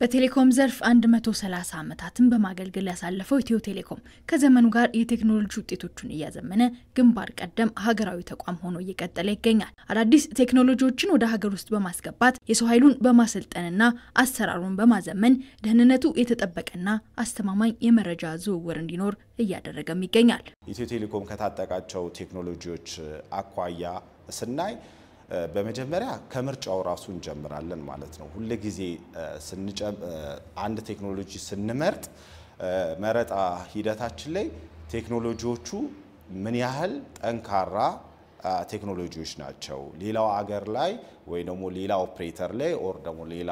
በቴሌኮም ዘርፍ 130 ዓመታትን በማገልገል ያሳለፈው ኢትዮ ቴሌኮም ከዘመኑ ጋር የቴክኖሎጂ ውጤቶቹን እያዘመነ ግንባር ቀደም ሀገራዊ ተቋም ሆኖ እየቀጠለ ይገኛል። አዳዲስ ቴክኖሎጂዎችን ወደ ሀገር ውስጥ በማስገባት የሰው ኃይሉን በማሰልጠንና አሰራሩን በማዘመን ደህንነቱ የተጠበቀና አስተማማኝ የመረጃ ዝውውር እንዲኖር እያደረገም ይገኛል። ኢትዮ ቴሌኮም ከታጠቃቸው ቴክኖሎጂዎች አኳያ ስናይ በመጀመሪያ ከምርጫው ራሱ እንጀምራለን ማለት ነው። ሁል ጊዜ አንድ ቴክኖሎጂ ስንመርጥ መረጣ ሂደታችን ላይ ቴክኖሎጂዎቹ ምን ያህል ጠንካራ ቴክኖሎጂዎች ናቸው። ሌላው አገር ላይ ወይ ደግሞ ሌላ ኦፕሬተር ላይ ኦር ደግሞ ሌላ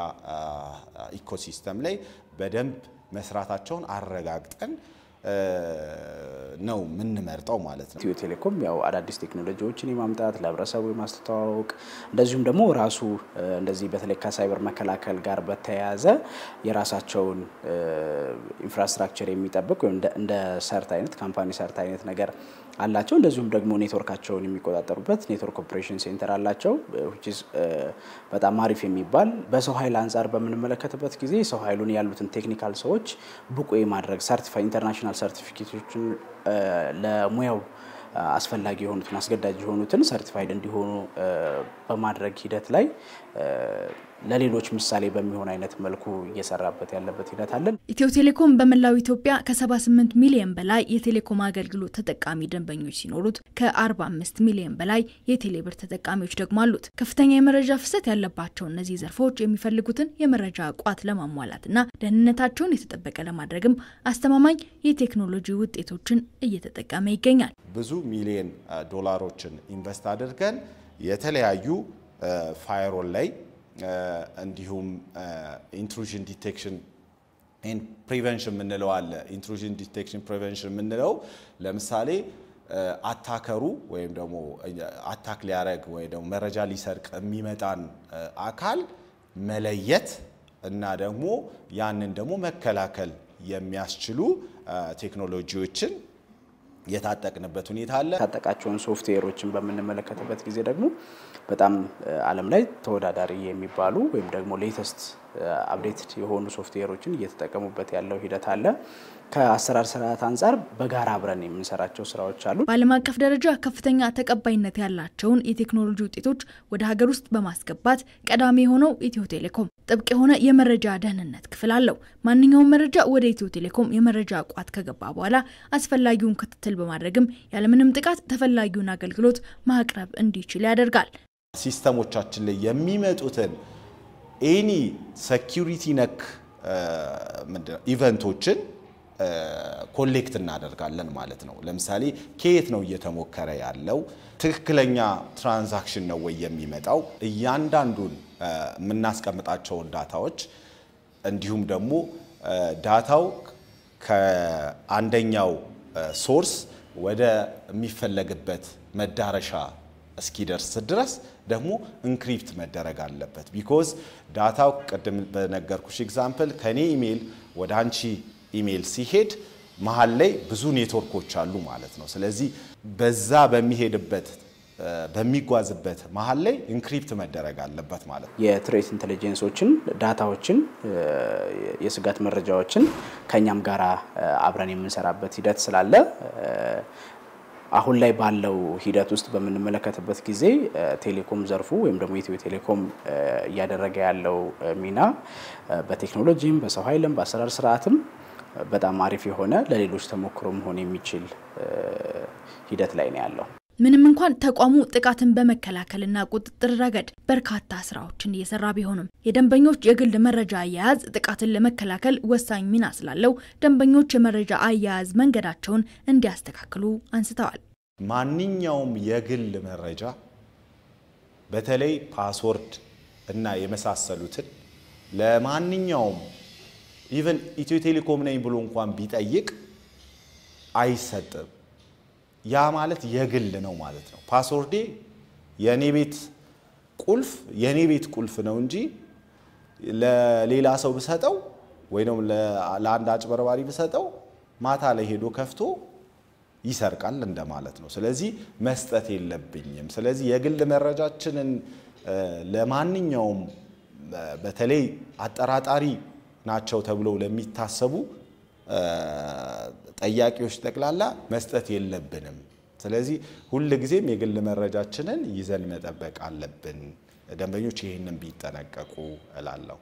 ኢኮሲስተም ላይ በደንብ መስራታቸውን አረጋግጠን ነው የምንመርጠው ማለት ነው። ኢትዮ ቴሌኮም ያው አዳዲስ ቴክኖሎጂዎችን የማምጣት ለህብረተሰቡ የማስተዋወቅ እንደዚሁም ደግሞ ራሱ እንደዚህ በተለይ ከሳይበር መከላከል ጋር በተያያዘ የራሳቸውን ኢንፍራስትራክቸር የሚጠብቅ ወይም እንደ ሰርት አይነት ካምፓኒ ሰርት አይነት ነገር አላቸው። እንደዚሁም ደግሞ ኔትወርካቸውን የሚቆጣጠሩበት ኔትወርክ ኦፕሬሽን ሴንተር አላቸው። uh, በጣም አሪፍ የሚባል በሰው ኃይል አንጻር በምንመለከትበት ጊዜ ሰው ኃይሉን ያሉትን ቴክኒካል ሰዎች ብቁ የማድረግ ኢንተርናሽናል ሰርቲፊኬቶችን uh, ለሙያው አስፈላጊ የሆኑትን አስገዳጅ የሆኑትን ሰርቲፋይድ እንዲሆኑ uh, በማድረግ ሂደት ላይ ለሌሎች ምሳሌ በሚሆን አይነት መልኩ እየሰራበት ያለበት ሂደት አለን። ኢትዮ ቴሌኮም በመላው ኢትዮጵያ ከ78 ሚሊዮን በላይ የቴሌኮም አገልግሎት ተጠቃሚ ደንበኞች ሲኖሩት ከ45 ሚሊዮን በላይ የቴሌብር ተጠቃሚዎች ደግሞ አሉት። ከፍተኛ የመረጃ ፍሰት ያለባቸው እነዚህ ዘርፎች የሚፈልጉትን የመረጃ ቋት ለማሟላትና ደህንነታቸውን የተጠበቀ ለማድረግም አስተማማኝ የቴክኖሎጂ ውጤቶችን እየተጠቀመ ይገኛል። ብዙ ሚሊዮን ዶላሮችን ኢንቨስት አድርገን የተለያዩ ፋይሮል ላይ እንዲሁም ኢንትሩዥን ዲቴክሽን ፕሪቨንሽን የምንለው አለ። ኢንትሩዥን ዲቴክሽን ፕሪቨንሽን የምንለው ለምሳሌ አታከሩ ወይም ደግሞ አታክ ሊያደረግ ወይ ደግሞ መረጃ ሊሰርቅ የሚመጣን አካል መለየት እና ደግሞ ያንን ደግሞ መከላከል የሚያስችሉ ቴክኖሎጂዎችን የታጠቅንበት ሁኔታ አለ። የታጠቃቸውን ሶፍትዌሮችን በምንመለከትበት ጊዜ ደግሞ በጣም ዓለም ላይ ተወዳዳሪ የሚባሉ ወይም ደግሞ ሌተስት አፕዴት የሆኑ ሶፍትዌሮችን እየተጠቀሙበት ያለው ሂደት አለ። ከአሰራር ስርዓት አንጻር በጋራ አብረን የምንሰራቸው ስራዎች አሉ። በዓለም አቀፍ ደረጃ ከፍተኛ ተቀባይነት ያላቸውን የቴክኖሎጂ ውጤቶች ወደ ሀገር ውስጥ በማስገባት ቀዳሚ የሆነው ኢትዮ ቴሌኮም ጥብቅ የሆነ የመረጃ ደህንነት ክፍል አለው። ማንኛውም መረጃ ወደ ኢትዮ ቴሌኮም የመረጃ ቋት ከገባ በኋላ አስፈላጊውን ክትትል በማድረግም ያለምንም ጥቃት ተፈላጊውን አገልግሎት ማቅረብ እንዲችል ያደርጋል። ሲስተሞቻችን ላይ የሚመጡትን ኤኒ ሰኪሪቲ ነክ ኢቨንቶችን ኮሌክት እናደርጋለን ማለት ነው። ለምሳሌ ከየት ነው እየተሞከረ ያለው፣ ትክክለኛ ትራንዛክሽን ነው ወይ የሚመጣው፣ እያንዳንዱን uh, የምናስቀምጣቸውን ዳታዎች እንዲሁም ደግሞ ዳታው uh, ከአንደኛው ሶርስ uh, ወደ የሚፈለግበት መዳረሻ እስኪደርስ ድረስ ደግሞ ኢንክሪፕት መደረግ አለበት። ቢኮዝ ዳታው ቅድም በነገርኩሽ ኤግዛምፕል ከኔ ኢሜይል ወደ አንቺ ኢሜይል ሲሄድ መሀል ላይ ብዙ ኔትወርኮች አሉ ማለት ነው። ስለዚህ በዛ በሚሄድበት በሚጓዝበት መሀል ላይ ኢንክሪፕት መደረግ አለበት ማለት ነው። የትሬት ኢንቴሊጀንሶችን፣ ዳታዎችን፣ የስጋት መረጃዎችን ከእኛም ጋራ አብረን የምንሰራበት ሂደት ስላለ አሁን ላይ ባለው ሂደት ውስጥ በምንመለከትበት ጊዜ ቴሌኮም ዘርፉ ወይም ደግሞ ኢትዮ ቴሌኮም እያደረገ ያለው ሚና በቴክኖሎጂም በሰው ኃይልም በአሰራር ስርዓትም በጣም አሪፍ የሆነ ለሌሎች ተሞክሮ መሆን የሚችል ሂደት ላይ ነው ያለው። ምንም እንኳን ተቋሙ ጥቃትን በመከላከልና ቁጥጥር ረገድ በርካታ ስራዎችን እየሰራ ቢሆንም የደንበኞች የግል መረጃ አያያዝ ጥቃትን ለመከላከል ወሳኝ ሚና ስላለው ደንበኞች የመረጃ አያያዝ መንገዳቸውን እንዲያስተካክሉ አንስተዋል። ማንኛውም የግል መረጃ በተለይ ፓስወርድ እና የመሳሰሉትን ለማንኛውም ኢቨን ኢትዮ ቴሌኮም ነኝ ብሎ እንኳን ቢጠይቅ አይሰጥም። ያ ማለት የግል ነው ማለት ነው። ፓስወርዴ የእኔ ቤት ቁልፍ የእኔ ቤት ቁልፍ ነው እንጂ ለሌላ ሰው ብሰጠው ወይም ለአንድ አጭበርባሪ ብሰጠው ማታ ላይ ሄዶ ከፍቶ ይሰርቃል እንደማለት ነው። ስለዚህ መስጠት የለብኝም። ስለዚህ የግል መረጃችንን ለማንኛውም በተለይ አጠራጣሪ ናቸው ተብለው ለሚታሰቡ ጠያቂዎች ጠቅላላ መስጠት የለብንም። ስለዚህ ጊዜም የግል መረጃችንን ይዘን መጠበቅ አለብን። ደንበኞች ይህንን ቢጠነቀቁ እላለሁ።